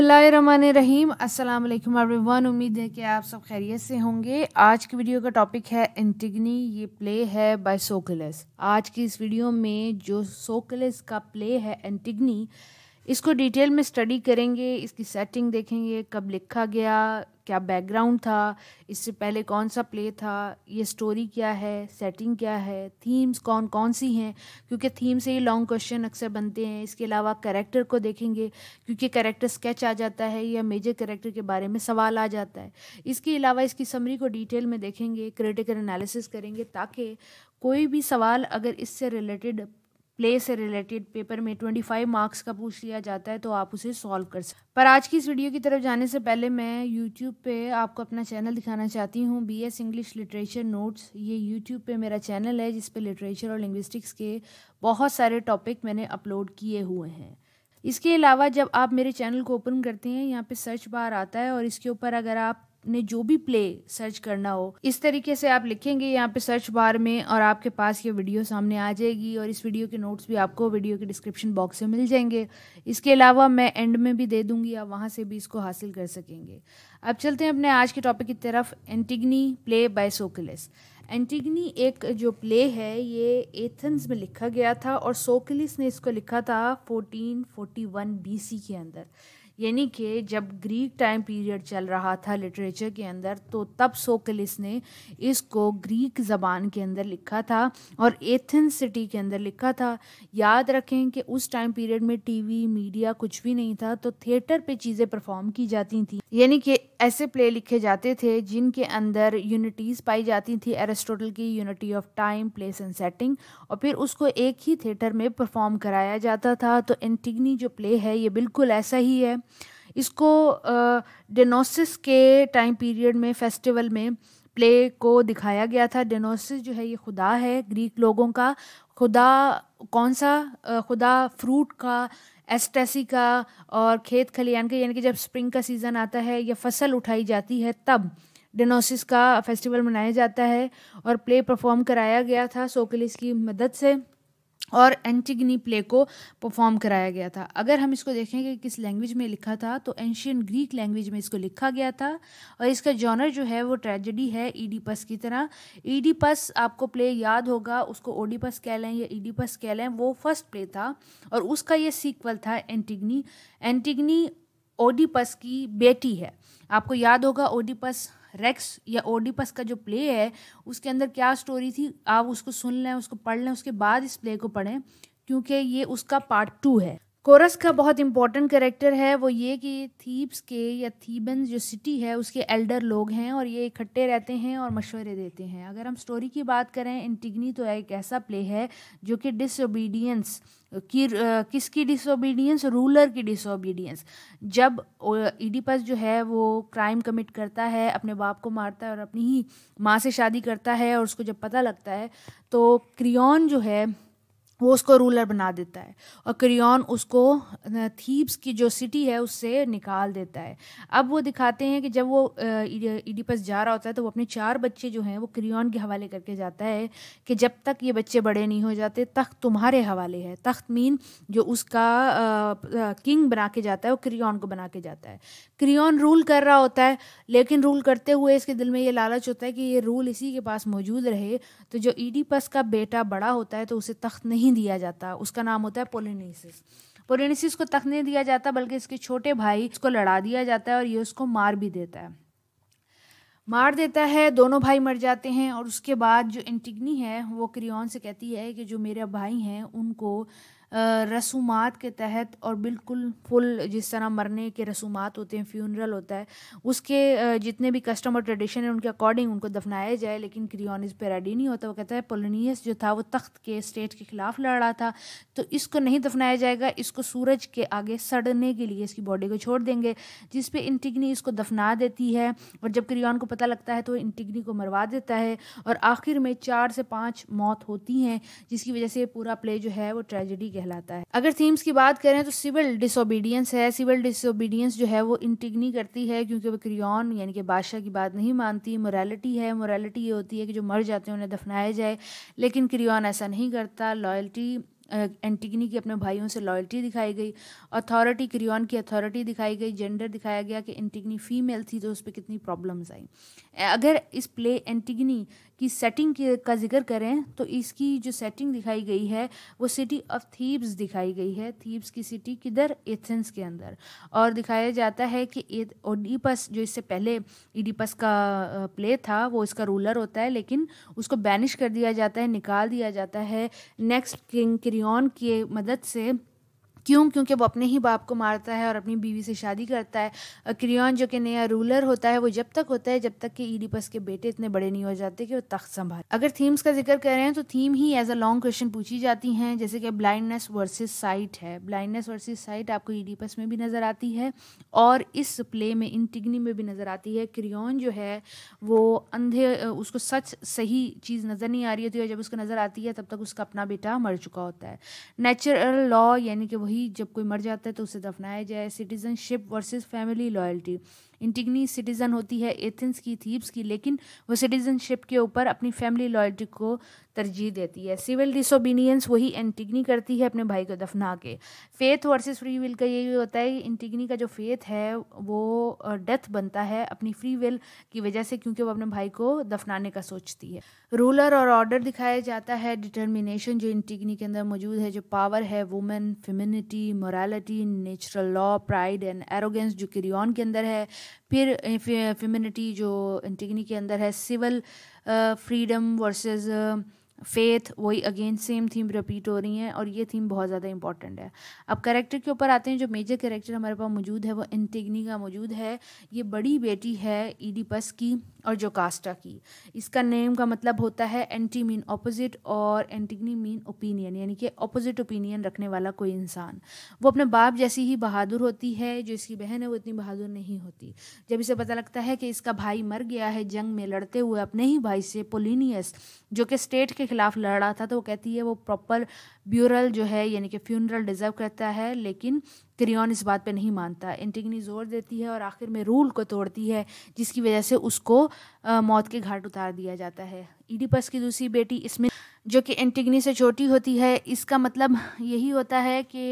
रहीम अस्सलाम वालेकुम एवरीवन उम्मीद है कि आप सब खैरियत से होंगे आज की वीडियो का टॉपिक है एंटिगनी ये प्ले है बाय सोकलस आज की इस वीडियो में जो सोकलस का प्ले है एंटिगनी इसको डिटेल में स्टडी करेंगे इसकी सेटिंग देखेंगे कब लिखा गया क्या बैकग्राउंड था इससे पहले कौन सा प्ले था ये स्टोरी क्या है सेटिंग क्या है थीम्स कौन कौन सी हैं क्योंकि थीम से ही लॉन्ग क्वेश्चन अक्सर बनते हैं इसके अलावा करेक्टर को देखेंगे क्योंकि करेक्टर स्केच आ जाता है या मेजर करेक्टर के बारे में सवाल आ जाता है इसके अलावा इसकी समरी को डिटेल में देखेंगे क्रिटिकल एनालिसिस करेंगे ताकि कोई भी सवाल अगर इससे रिलेटेड प्ले से रिलेटेड पेपर में 25 मार्क्स का पूछ लिया जाता है तो आप उसे सॉल्व कर सकते पर आज की इस वीडियो की तरफ जाने से पहले मैं यूट्यूब पे आपको अपना चैनल दिखाना चाहती हूँ B S English literature notes ये यूट्यूब पे मेरा चैनल है जिस पे लिटरेचर और लिंग्विस्टिक्स के बहुत सारे टॉपिक मैंने अपलोड किए हुए हैं इसके अलावा जब आप मेरे चैनल को ओपन करते हैं यहाँ पे सर्च बार आता है और इसके ऊपर अगर आप आपने जो भी प्ले सर्च करना हो इस तरीके से आप लिखेंगे यहाँ पे सर्च बार में और आपके पास ये वीडियो सामने आ जाएगी और इस वीडियो के नोट्स भी आपको वीडियो के डिस्क्रिप्शन बॉक्स में मिल जाएंगे इसके अलावा मैं एंड में भी दे दूंगी आप वहाँ से भी इसको हासिल कर सकेंगे अब चलते हैं अपने आज के टॉपिक की तरफ एंटिग्नी प्ले बाय सोकलिस एंटिग्नी एक जो प्ले है ये एथेंस में लिखा गया था और सोकलिस ने इसको लिखा था 1441 बीसी के अंदर यानी कि जब ग्रीक टाइम पीरियड चल रहा था लिटरेचर के अंदर तो तब सोकलिस ने इसको ग्रीक ज़बान के अंदर लिखा था और एथेंस सिटी के अंदर लिखा था याद रखें कि उस टाइम पीरियड में टीवी मीडिया कुछ भी नहीं था तो थिएटर पे चीज़ें परफॉर्म की जाती थी यानी कि ऐसे प्ले लिखे जाते थे जिनके अंदर यूनिटीज़ पाई जाती थी एरिस्टोटल की unity of time place and setting और फिर उसको एक ही थिएटर में परफॉर्म कराया जाता था तो एंटिगनी जो प्ले है ये बिल्कुल ऐसा ही है इसको डेनोसिस के टाइम पीरियड में फेस्टिवल में प्ले को दिखाया गया था डेनोसिस जो है ये खुदा है ग्रीक लोगों का खुदा कौन सा खुदा फ्रूट का एस्टेसी का और खेत खलियान का यानी कि जब स्प्रिंग का सीज़न आता है या फसल उठाई जाती है तब डेनोसिस का फेस्टिवल मनाया जाता है और प्ले परफॉर्म कराया गया था सोकलिस की मदद से और एंटिग्नी प्ले को परफॉर्म कराया गया था अगर हम इसको देखें कि किस लैंग्वेज में लिखा था तो एंशियन ग्रीक लैंग्वेज में इसको लिखा गया था और इसका जॉनर जो है वो ट्रेजेडी है ईडीपस की तरह ईडीपस आपको प्ले याद होगा उसको ओडीपस कह लें या ईडीपस कह लें वो फर्स्ट प्ले था और उसका ये सीक्वल था एंटिग्नी एंटिग्नी ओडीपस की बेटी है आपको याद होगा ओडीपस रेक्स या ओडिपस का जो प्ले है उसके अंदर क्या स्टोरी थी आप उसको सुन लें उसको पढ़ लें उसके बाद इस प्ले को पढ़ें क्योंकि ये उसका पार्ट टू है कोरस का बहुत इंपॉर्टेंट करेक्टर है वो ये कि थीब्स के या थीबन जो सिटी है उसके एल्डर लोग हैं और ये इकट्ठे रहते हैं और मशवरे देते हैं अगर हम स्टोरी की बात करें इंटिग्नी तो एक ऐसा प्ले है जो कि डिसोबीडियंस की किसकी डिसोबीडियंस रूलर की डिसोबीडियंस जब ईडीपस जो है वो क्राइम कमिट करता है अपने बाप को मारता है और अपनी ही माँ से शादी करता है और उसको जब पता लगता है तो क्रियोन जो है वो उसको रूलर बना देता है और क्रियन उसको थीब्स की जो सिटी है उससे निकाल देता है अब वो दिखाते हैं कि जब वो ईडीपस जा रहा होता है तो वो अपने चार बच्चे जो हैं वो क्रियन के हवाले करके जाता है कि जब तक ये बच्चे बड़े नहीं हो जाते तख्त तुम्हारे हवाले है तख्त मीन जो उसका आ, आ, किंग बना के जाता है वो क्रियन को बना के जाता है क्रियन रूल कर रहा होता है लेकिन रूल करते हुए इसके दिल में ये लालच होता है कि ये रूल इसी के पास मौजूद रहे तो जो ईडीपस का बेटा बड़ा होता है तो उसे तख्त नहीं नहीं दिया जाता उसका नाम होता है पोलिनीसिस पोलिनीसिस को तक नहीं दिया जाता बल्कि इसके छोटे भाई उसको लड़ा दिया जाता है और ये उसको मार भी देता है मार देता है दोनों भाई मर जाते हैं और उसके बाद जो एंटिग्नी है वो क्रियोन से कहती है कि जो मेरे भाई हैं उनको रसूमात के तहत और बिल्कुल फुल जिस तरह मरने के रसूमात होते हैं फ्यूनरल होता है उसके जितने भी कस्टम और ट्रेडिशन है उनके अकॉर्डिंग उनको दफनाया जाए लेकिन क्रियोनिस पे रेडी नहीं होता वो कहता है पोलोनियस जो था वो तख्त के स्टेट के ख़िलाफ़ लड़ रहा था तो इसको नहीं दफनाया जाएगा इसको सूरज के आगे सड़ने के लिए इसकी बॉडी को छोड़ देंगे जिस पे इंटिग्नी इसको दफना देती है और जब क्रियोन को पता लगता है तो इंटिग्नी को मरवा देता है और आखिर में चार से पाँच मौत होती हैं जिसकी वजह से पूरा प्ले जो है वो ट्रेजिडी कहलाता है अगर थीम्स की बात करें तो सिविल डिसोबीडियंस है सिविल डिसोबीडियंस जो है वो इंटिग्नी करती है क्योंकि वो क्रियन यानी कि बादशाह की बात नहीं मानती मोरालिटी है मोरालिटी ये होती है कि जो मर जाते हैं उन्हें दफनाया जाए लेकिन क्रियन ऐसा नहीं करता लॉयल्टी एंटीगनी की अपने भाइयों से लॉयल्टी दिखाई गई अथॉरिटी क्रियॉन की अथॉरिटी दिखाई गई जेंडर दिखाया गया कि एंटीगनी फीमेल थी तो उस पर कितनी प्रॉब्लम्स आई अगर इस प्ले एंटीगनी की सेटिंग का जिक्र करें तो इसकी जो सेटिंग दिखाई गई है वो सिटी ऑफ थीब्स दिखाई गई है थीब्स की सिटी किधर एथेंस के अंदर और दिखाया जाता है कि ओडीपस जो इससे पहले ईडीपस का प्ले था वो इसका रूलर होता है लेकिन उसको बैनिश कर दिया जाता है निकाल दिया जाता है नेक्स्ट किंग गियोन की मदद से क्यों क्योंकि वो अपने ही बाप को मारता है और अपनी बीवी से शादी करता है क्रियन जो कि नया रूलर होता है वो जब तक होता है जब तक कि ईडीपस के बेटे इतने बड़े नहीं हो जाते कि वो तख्त संभाल अगर थीम्स का जिक्र कर रहे हैं तो थीम ही एज अ लॉन्ग क्वेश्चन पूछी जाती हैं जैसे कि ब्लाइंडनेस वर्सेज साइट है ब्लाइंडनेस वर्सेज साइट आपको ईडीपस में भी नज़र आती है और इस प्ले में इन टिगनी में भी नज़र आती है क्रियन जो है वो अंधे उसको सच सही चीज़ नज़र नहीं आ रही होती है जब उसको नज़र आती है तब तक उसका अपना बेटा मर चुका होता है नेचुरल लॉ यानी कि वो वही जब कोई मर जाता है तो उसे दफनाया जाए citizenship versus family loyalty Antigone citizen होती है एथेंस की थीब्स की लेकिन वो सिटीज़नशिप के ऊपर अपनी फैमिली लॉयल्टी को तरजीह देती है सिविल डिसोबीनियंस वही एंटिग्नी करती है अपने भाई को दफना के फेथ वर्सेस फ्री विल का यही होता है कि एंटिग्नी का जो फेथ है वो डेथ बनता है अपनी फ्री विल की वजह से क्योंकि वो अपने भाई को दफनाने का सोचती है रूलर और ऑर्डर दिखाया जाता है डिटर्मिनेशन जो इंटिग्नी के अंदर मौजूद है जो पावर है women femininity morality natural law pride and arrogance जो किरियन के अंदर है फिर फेमिनिटी जो एंटिगनी के अंदर है सिविल फ्रीडम वर्सेस फेथ वही अगेन सेम थीम रिपीट हो रही हैं और ये थीम बहुत ज़्यादा इंपॉर्टेंट है अब कैरेक्टर के ऊपर आते हैं जो मेजर कैरेक्टर हमारे पास मौजूद है वो इंतिग्नी का मौजूद है ये बड़ी बेटी है ईडीपस की और जो कास्टा की इसका नेम का मतलब होता है एंटी मीन ऑपोजिट और एंटिग्नी मीन ओपिनियन यानी कि ऑपोजिट ओपिनियन रखने वाला कोई इंसान वो अपने बाप जैसी ही बहादुर होती है जो इसकी बहन है वो इतनी बहादुर नहीं होती जब इसे पता लगता है कि इसका भाई मर गया है जंग में लड़ते हुए अपने ही भाई से पोलिनियस जो कि स्टेट के खिलाफ लड़ रहा था तो वो कहती है वो प्रॉपर ब्यूरल जो है यानी कि फ्यूनरल डिज़र्व करता है लेकिन क्रियन इस बात पे नहीं मानता एंटिगनी जोर देती है और आखिर में रूल को तोड़ती है जिसकी वजह से उसको आ, मौत के घाट उतार दिया जाता है ईडीपस की दूसरी बेटी इसमें जो कि एंटिगनी से छोटी होती है इसका मतलब यही होता है कि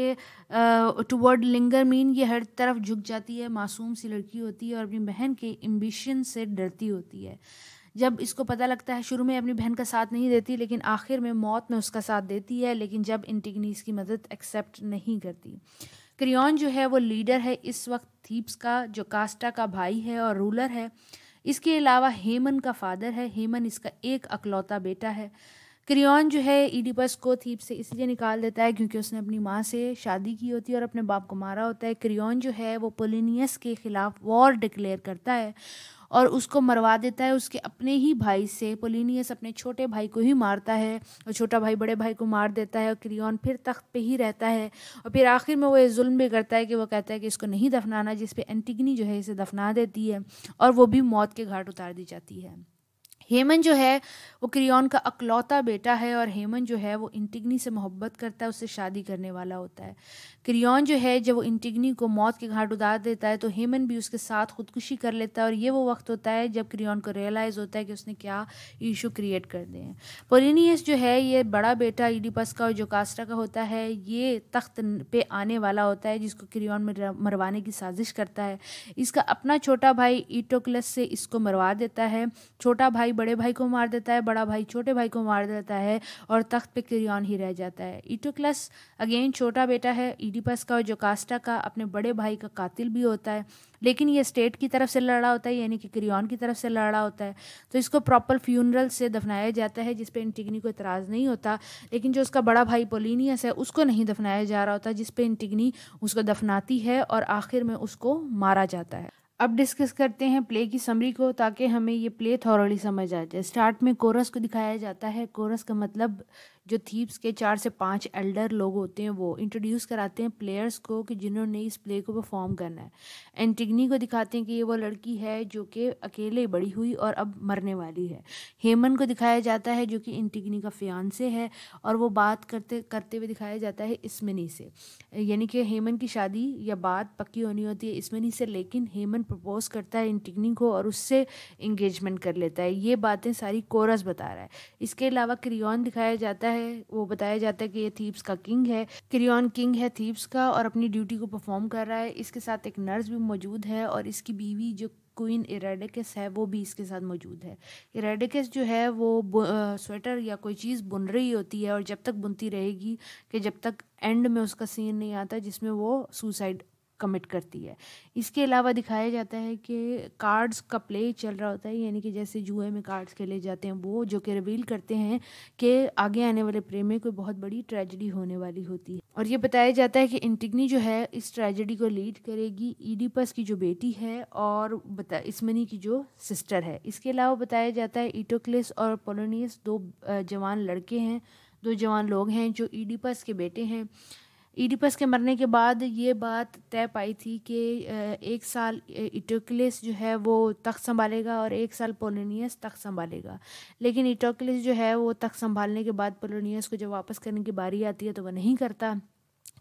टुवर्ड लिंगर मीन ये हर तरफ झुक जाती है मासूम सी लड़की होती है और अपनी बहन के एम्बिशन से डरती होती है जब इसको पता लगता है शुरू में अपनी बहन का साथ नहीं देती लेकिन आखिर में मौत में उसका साथ देती है लेकिन जब इंटिग्नी इसकी मदद एक्सेप्ट नहीं करती क्रियोन जो है वो लीडर है इस वक्त थीप्स का जो कास्टा का भाई है और रूलर है इसके अलावा हेमन का फादर है हेमन इसका एक अकलौता बेटा है क्रियोन जो है ईडीपस को थीप से इसलिए निकाल देता है क्योंकि उसने अपनी माँ से शादी की होती है और अपने बाप को मारा होता है क्रियोन जो है वो पोलिनियस के ख़िलाफ़ वॉर डिक्लेयर करता है और उसको मरवा देता है उसके अपने ही भाई से पोलिनियस अपने छोटे भाई को ही मारता है और छोटा भाई बड़े भाई को मार देता है और क्रियोन फिर तख्त पे ही रहता है और फिर आखिर में वो ये जुल्म भी करता है कि वो कहता है कि इसको नहीं दफनाना जिस पर एंटिगनी जो है इसे दफना देती है और वो भी मौत के घाट उतार दी जाती है हेमन जो है वो क्रियोन का अकलौता बेटा है और हेमन जो है वो इंटिग्नी से मोहब्बत करता है उससे शादी करने वाला होता है क्रियोन जो है जब वो इंटिग्नी को मौत के घाट उतार देता है तो हेमन भी उसके साथ खुदकुशी कर लेता है और ये वो वक्त होता है जब क्रियोन को रियलाइज़ होता है कि उसने क्या इशू क्रिएट कर दिए हैं पोलिनियस जो है ये बड़ा बेटा ईडीपस का और जो जोकास्टा का होता है ये तख्त पे आने वाला होता है जिसको क्रियोन में मरवाने की साजिश करता है इसका अपना छोटा भाई ईटोकलस से इसको मरवा देता है छोटा भाई बड़े भाई को मार देता है बड़ा भाई छोटे भाई को मार देता है और तख्त पे किरियन ही रह जाता है ईटोक्लस अगेन छोटा बेटा है ईडीपस का और जोकास्टा का अपने बड़े भाई का कातिल भी होता है लेकिन ये स्टेट की तरफ से लड़ा होता है यानी कि क्रियान की तरफ से लड़ा होता है तो इसको प्रॉपर फ्यूनरल से दफनाया जाता है जिस पे इंटिग्नी को इतराज़ नहीं होता लेकिन जो उसका बड़ा भाई पोलिनियस है उसको नहीं दफनाया जा रहा होता जिस पे इंटिग्नी उसको दफनाती है और आखिर में उसको मारा जाता है अब डिस्कस करते हैं प्ले की समरी को ताकि हमें ये प्ले थॉरली समझ आ जाए स्टार्ट में कोरस को दिखाया जाता है कोरस का मतलब जो थीप्स के चार से पांच एल्डर लोग होते हैं वो इंट्रोड्यूस कराते हैं प्लेयर्स को कि जिन्होंने इस प्ले को परफॉर्म करना है एंटिगनी को दिखाते हैं कि ये वो लड़की है जो कि अकेले बड़ी हुई और अब मरने वाली है हेमन को दिखाया जाता है जो कि एंटिगनी का फियांसे है और वो बात करते करते हुए दिखाया जाता है इसमनी से यानी कि हेमन की शादी या बात पक्की होनी होती है इसमनी से लेकिन हेमन प्रपोज करता है एंटिगनी को और उससे इंगेजमेंट कर लेता है ये बातें सारी कोरस बता रहा है इसके अलावा क्रियोन दिखाया जाता है है वो बताया जाता है कि ये थीप्स का किंग है क्रियन किंग है थीप्स का और अपनी ड्यूटी को परफॉर्म कर रहा है इसके साथ एक नर्स भी मौजूद है और इसकी बीवी जो क्वीन इराडिकस है वो भी इसके साथ मौजूद है इराडिकस जो है वो आ, स्वेटर या कोई चीज़ बुन रही होती है और जब तक बुनती रहेगी कि जब तक एंड में उसका सीन नहीं आता जिसमें वो सुसाइड कमिट करती है इसके अलावा दिखाया जाता है कि कार्ड्स का प्ले चल रहा होता है यानी कि जैसे जुए में कार्ड्स खेले जाते हैं वो जो कि रिवील करते हैं कि आगे आने वाले प्रेमी कोई बहुत बड़ी ट्रेजडी होने वाली होती है और ये बताया जाता है कि इंटिग्नी जो है इस ट्रेजडी को लीड करेगी ईडीपस की जो बेटी है और बता इसमनी की जो सिस्टर है इसके अलावा बताया जाता है ईटोक्लिस और पोलोनियस दो जवान लड़के हैं दो जवान लोग हैं जो ईडीपस के बेटे हैं ईडीपस के मरने के बाद ये बात तय पाई थी कि एक साल इटोकलिस जो है वो तख्त संभालेगा और एक साल पोलोनियस तख्त संभालेगा लेकिन इटोकलिस जो है वो तख्त संभालने के बाद पोलोनियस को जब वापस करने की बारी आती है तो वह नहीं करता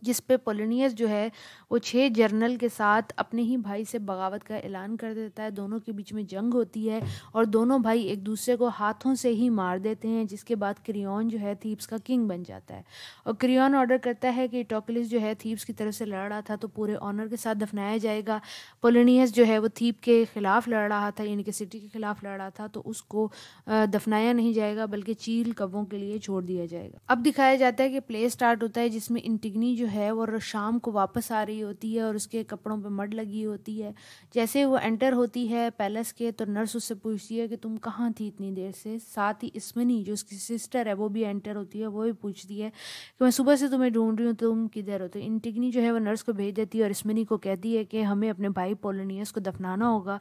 जिस पे पोलिनियस जो है वो छह जर्नल के साथ अपने ही भाई से बगावत का ऐलान कर देता है दोनों के बीच में जंग होती है और दोनों भाई एक दूसरे को हाथों से ही मार देते हैं जिसके बाद क्रियोन जो है थीप्स का किंग बन जाता है और क्रियोन ऑर्डर करता है कि टोकलिस जो है थीप्स की तरफ से लड़ रहा था तो पूरे ऑनर के साथ दफनाया जाएगा पोलिनियस जो है वो थीप के ख़िलाफ़ लड़ रहा था यानी कि सिटी के ख़िलाफ़ लड़ रहा था तो उसको दफनाया नहीं जाएगा बल्कि चील कबों के लिए छोड़ दिया जाएगा अब दिखाया जाता है कि प्ले स्टार्ट होता है जिसमें इंटिग्नी जो जो है वो शाम को वापस आ रही होती है और उसके कपड़ों पे मड लगी होती है जैसे वो एंटर होती है पैलेस के तो नर्स उससे पूछती है कि तुम कहाँ थी इतनी देर से साथ ही इसमिनी जो उसकी सिस्टर है वो भी एंटर होती है वो भी पूछती है कि मैं सुबह से तुम्हें ढूंढ रही हूँ तुम किधर हो तो इंटिग्नी जो है वो नर्स को भेज देती है और इसमिनी को कहती है कि हमें अपने भाई पोलोनियस को दफनाना होगा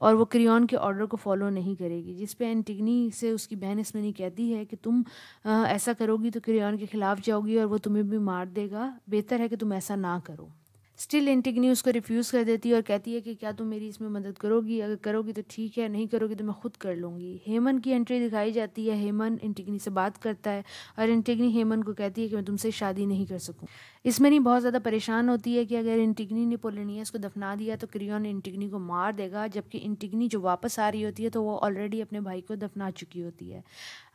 और वो क्रियन के ऑर्डर को फॉलो नहीं करेगी जिस पर एंटिग्नी से उसकी बहन इसमिनी कहती है कि तुम ऐसा करोगी तो क्रियन के खिलाफ जाओगी और वो तुम्हें भी मार देगा बेहतर है कि तुम ऐसा ना करो स्टिल एंटिगनी उसको रिफ्यूज़ कर देती है और कहती है कि क्या तुम मेरी इसमें मदद करोगी अगर करोगी तो ठीक है नहीं करोगी तो मैं खुद कर लूँगी हेमन की एंट्री दिखाई जाती है हेमन एंटिगनी से बात करता है और एंटिगनी हेमन को कहती है कि मैं तुमसे शादी नहीं कर सकूँ इसमें नहीं बहुत ज़्यादा परेशान होती है कि अगर इंटिग्नी ने पोलिनियस को दफना दिया तो क्रियोन इंटिग्नी को मार देगा जबकि इंटिग्नी जो वापस आ रही होती है तो वो ऑलरेडी अपने भाई को दफना चुकी होती है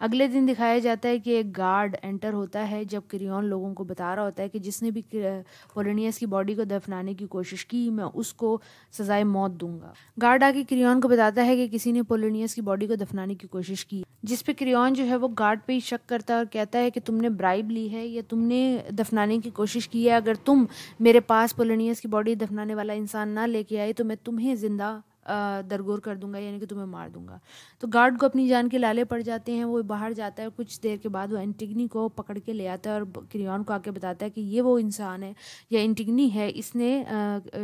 अगले दिन दिखाया जाता है कि एक गार्ड एंटर होता है जब क्रियोन लोगों को बता रहा होता है कि जिसने भी पोलिनियस की बॉडी को दफनाने की कोशिश की मैं उसको सजाए मौत दूंगा गार्ड आके क्रियोन को बताता है कि किसी ने पोलिनियस की बॉडी को दफनाने की कोशिश की जिस पे क्रियोन जो है वो गार्ड पे ही शक करता है और कहता है कि तुमने ब्राइब ली है या तुमने दफनाने की कोशिश की है अगर तुम मेरे पास पोलनियस की बॉडी दफनाने वाला इंसान ना लेके आए तो मैं तुम्हें ज़िंदा दरगोर कर दूंगा यानी कि तुम्हें मार दूंगा तो गार्ड को अपनी जान के लाले पड़ जाते हैं वो बाहर जाता है कुछ देर के बाद वो एंटिगनी को पकड़ के ले आता है और क्रियान को आके बताता है कि ये वो इंसान है या एंटिगनी है इसने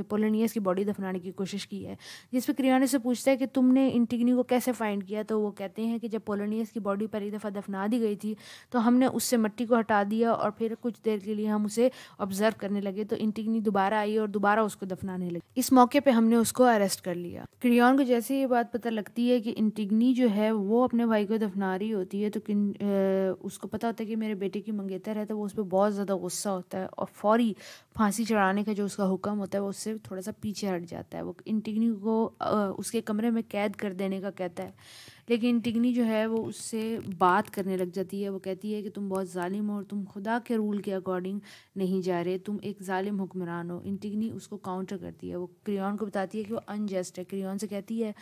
पोलोनियस की बॉडी दफनाने की कोशिश की है जिस पर क्रियान से पूछता है कि तुमने इंटिगनी को कैसे फाइंड किया तो वो कहते हैं कि जब पोलोनियस की बॉडी पर एक दफ़ा दफना दी गई थी तो हमने उससे मट्टी को हटा दिया और फिर कुछ देर के लिए हम उसे ऑब्जर्व करने लगे तो इंटिगनी दोबारा आई और दोबारा उसको दफनाने लगी इस मौके पर हमने उसको अरेस्ट कर लिया क्रियॉन को जैसे ये बात पता लगती है कि इंटिग्नी जो है वो अपने भाई को दफना रही होती है तो किन आ, उसको पता होता है कि मेरे बेटे की मंगेतर है तो वो उस पर बहुत ज़्यादा गुस्सा होता है और फौरी फांसी चढ़ाने का जो उसका हुक्म होता है वो उससे थोड़ा सा पीछे हट जाता है वो इन टिगनी को उसके कमरे में कैद कर देने का कहता है लेकिन टिगनी जो है वो उससे बात करने लग जाती है वो कहती है कि तुम बहुत ालिम हो और तुम खुदा के रूल के अकॉर्डिंग नहीं जा रहे तुम एक ालिम हुक्मरान हो इंटिगनी उसको काउंटर करती है वो क्रियन को बताती है कि वो अनजस्ट है क्रियन से कहती है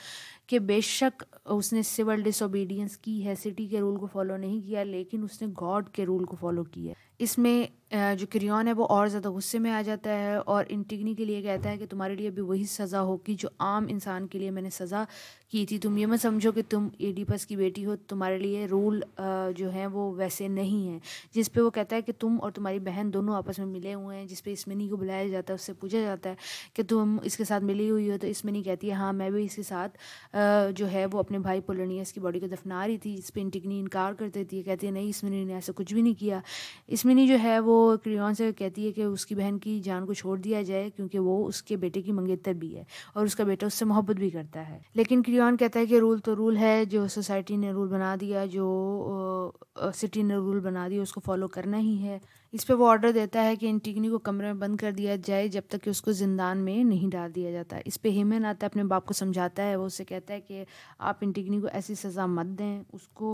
कि बेशक उसने सिविल डिसोबीडियंस की है सिटी के रूल को फॉलो नहीं किया लेकिन उसने गॉड के रूल को फॉलो किया इसमें जो किरियन है वो और ज़्यादा गुस्से में आ जाता है और इंटिग्नी के लिए कहता है कि तुम्हारे लिए अभी वही सज़ा होगी जो आम इंसान के लिए मैंने सज़ा की थी तुम ये मत समझो कि तुम एडीपस की बेटी हो तुम्हारे लिए रूल जो है वो वैसे नहीं है जिस पे वो कहता है कि तुम और तुम्हारी बहन दोनों आपस में मिले हुए हैं जिस पे इसमिनी को बुलाया जाता है उससे पूछा जाता है कि तुम इसके साथ मिली हुई हो तो इसमिनी कहती है हाँ मैं भी इसके साथ जो है वो अपने भाई पोलोनियस की बॉडी को दफना रही थी जिस पर इंटिग्नी इनकार कर देती है कहती है नहीं इसमिनी ने ऐसा कुछ भी नहीं किया इस रुक्मिनी जो है वो क्रियोन से कहती है कि उसकी बहन की जान को छोड़ दिया जाए क्योंकि वो उसके बेटे की मंगेतर भी है और उसका बेटा उससे मोहब्बत भी करता है लेकिन क्रियोन कहता है कि रूल तो रूल है जो सोसाइटी ने रूल बना दिया जो सिटी ने रूल बना दिया उसको फॉलो करना ही है इस पर वो ऑर्डर देता है कि इंटिगनी को कमरे में बंद कर दिया जाए जब तक कि उसको जिंदान में नहीं डाल दिया जाता इस पर हेमन आता है अपने बाप को समझाता है वो उसे कहता है कि आप इंटिगनी को ऐसी सज़ा मत दें उसको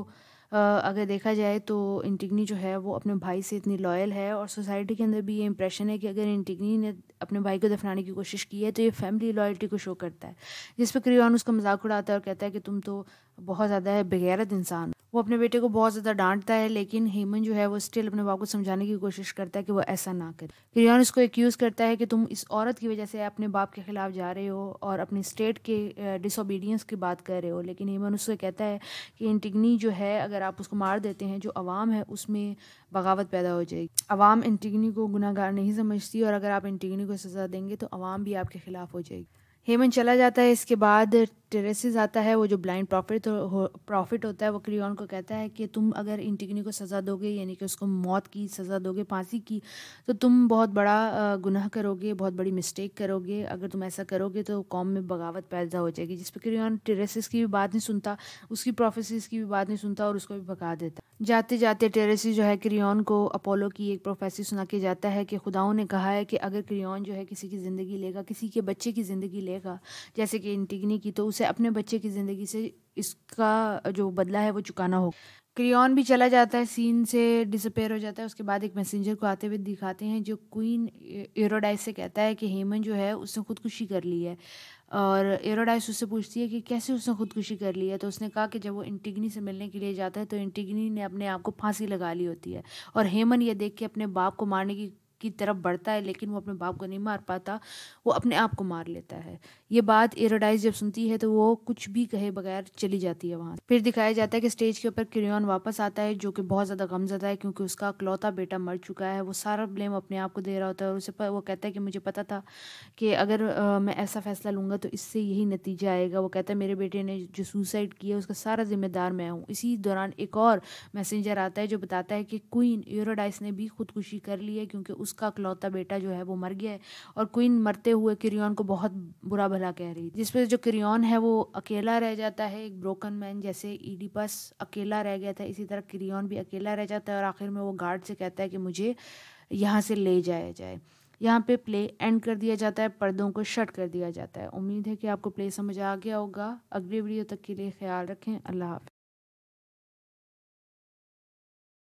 अगर देखा जाए तो इंटिग्नी जो है वो अपने भाई से इतनी लॉयल है और सोसाइटी के अंदर भी ये इंप्रेशन है कि अगर इंटिग्नी ने अपने भाई को दफनाने की कोशिश की है तो ये फैमिली लॉयल्टी को शो करता है जिस पर क्रियान उसका मजाक उड़ाता है और कहता है कि तुम तो बहुत ज़्यादा है बगैरत इंसान वो अपने बेटे को बहुत ज़्यादा डांटता है लेकिन हेमन जो है वो स्टिल अपने बाप को समझाने की कोशिश करता है कि वो ऐसा ना करे किरियान उसको एक्यूज़ करता है कि तुम इस औरत की वजह से अपने बाप के ख़िलाफ़ जा रहे हो और अपनी स्टेट के डिसोबीडियंस की बात कर रहे हो लेकिन हेमन उससे कहता है कि इंटिगनी जो है अगर आप उसको मार देते हैं जो आवाम है उसमें बगावत पैदा हो जाएगी आवाम इंटिगनी को गुनागार नहीं समझती और अगर आप इंटिगनी को सज़ा देंगे तो आवाम भी आपके ख़िलाफ़ हो जाएगी हेमन चला जाता है इसके बाद टेरेसिस आता है वो जो ब्लाइंड प्रॉफिट हो, प्रॉफिट होता है वो क्रियोन को कहता है कि तुम अगर इंटिग्नी को सज़ा दोगे यानी कि उसको मौत की सज़ा दोगे फांसी की तो तुम बहुत बड़ा गुनाह करोगे बहुत बड़ी मिस्टेक करोगे अगर तुम ऐसा करोगे तो कॉम में बगावत पैदा हो जाएगी जिस पर क्रियोन टेरेसिस की भी बात नहीं सुनता उसकी प्रोफेसिस की भी बात नहीं सुनता और उसको भी भगा देता जाते जाते टेरेसी जो है क्रियोन को अपोलो की एक प्रोफेसी सुना के जाता है कि खुदाओं ने कहा है कि अगर क्रियोन जो है किसी की ज़िंदगी लेगा किसी के बच्चे की ज़िंदगी लेगा जैसे कि इंटिग्नी की तो उसे अपने बच्चे की ज़िंदगी से इसका जो बदला है वो चुकाना हो क्रियोन भी चला जाता है सीन से डिसअपेयर हो जाता है उसके बाद एक मैसेंजर को आते हुए दिखाते हैं जो क्वीन एरोडाइस से कहता है कि हेमन जो है उसने खुदकुशी कर ली है और एरोडाइस उससे पूछती है कि कैसे उसने खुदकुशी कर ली है तो उसने कहा कि जब वो इंटिग्नी से मिलने के लिए जाता है तो इंटिग्नी ने अपने आप को फांसी लगा ली होती है और हेमन ये देख के अपने बाप को मारने की की तरफ बढ़ता है लेकिन वो अपने बाप को नहीं मार पाता वो अपने आप को मार लेता है ये बात एरोडाइज जब सुनती है तो वो कुछ भी कहे बगैर चली जाती है वहाँ फिर दिखाया जाता है कि स्टेज के ऊपर किरियन वापस आता है जो कि बहुत ज़्यादा गमजदा है क्योंकि उसका अकलौता बेटा मर चुका है वो सारा ब्लेम अपने आप को दे रहा होता है और उसे वो कहता है कि मुझे पता था कि अगर मैं ऐसा फैसला लूँगा तो इससे यही नतीजा आएगा वो कहता है मेरे बेटे ने जो सुसाइड किया उसका सारा जिम्मेदार मैं हूँ इसी दौरान एक और मैसेंजर आता है जो बताता है कि क्वीन यूरोडाइस ने भी खुदकुशी कर ली है क्योंकि उस उसका अकलौता बेटा जो है वो मर गया है और क्वीन मरते हुए किरियन को बहुत बुरा भला कह रही जिस वजह जो किरियन है वो अकेला रह जाता है एक ब्रोकन मैन जैसे ईडीपस अकेला रह गया था इसी तरह किरियन भी अकेला रह जाता है और आखिर में वो गार्ड से कहता है कि मुझे यहाँ से ले जाया जाए यहाँ पे प्ले एंड कर दिया जाता है पर्दों को शट कर दिया जाता है उम्मीद है कि आपको प्ले समझ आ गया होगा अगली वीडियो तक के लिए ख्याल रखें अल्लाह हाफ